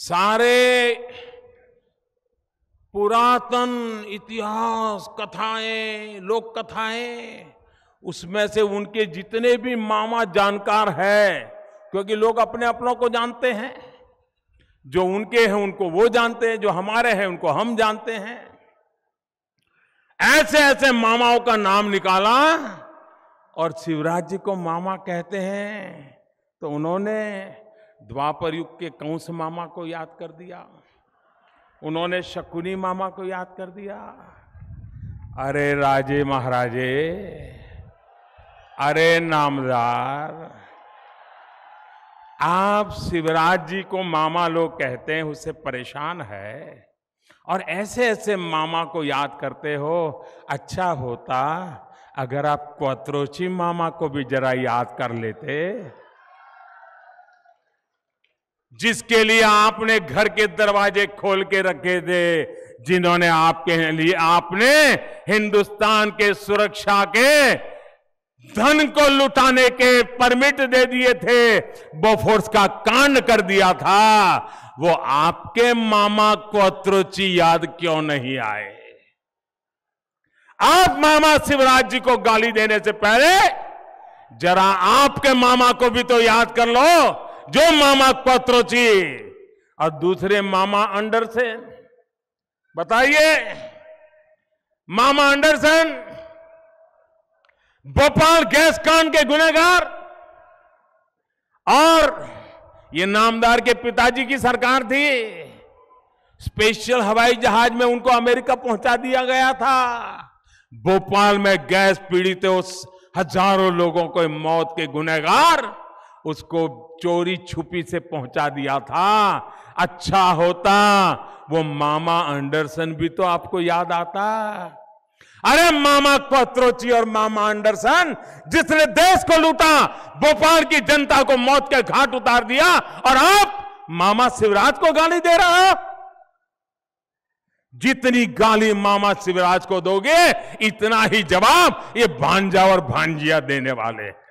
सारे पुरातन इतिहास कथाएं लोक कथाएं उसमें से उनके जितने भी मामा जानकार है क्योंकि लोग अपने अपनों को जानते हैं जो उनके हैं उनको वो जानते हैं जो हमारे हैं उनको हम जानते हैं ऐसे ऐसे मामाओं का नाम निकाला और शिवराज जी को मामा कहते हैं तो उन्होंने द्वापर युग के कंस मामा को याद कर दिया उन्होंने शकुनी मामा को याद कर दिया अरे राजे महाराजे अरे नामदार आप शिवराज जी को मामा लोग कहते हैं उससे परेशान है और ऐसे ऐसे मामा को याद करते हो अच्छा होता अगर आप क्वत्रोची मामा को भी जरा याद कर लेते जिसके लिए आपने घर के दरवाजे खोल के रखे थे जिन्होंने आपके लिए आपने हिंदुस्तान के सुरक्षा के धन को लुटाने के परमिट दे दिए थे बोफोर्स का कांड कर दिया था वो आपके मामा को त्रुचि याद क्यों नहीं आए आप मामा शिवराज जी को गाली देने से पहले जरा आपके मामा को भी तो याद कर लो जो मामा ची और दूसरे मामा अंडरसन बताइए मामा अंडरसन भोपाल गैस कांड के गुनेगार और ये नामदार के पिताजी की सरकार थी स्पेशल हवाई जहाज में उनको अमेरिका पहुंचा दिया गया था भोपाल में गैस पीड़ित हजारों लोगों को मौत के गुनेगार उसको चोरी छुपी से पहुंचा दिया था अच्छा होता वो मामा एंडरसन भी तो आपको याद आता अरे मामा क्वत्रोची और मामा एंडरसन जिसने देश को लूटा भोपाल की जनता को मौत के घाट उतार दिया और आप मामा शिवराज को गाली दे रहे हो जितनी गाली मामा शिवराज को दोगे इतना ही जवाब ये भांजा और भांजिया देने वाले हैं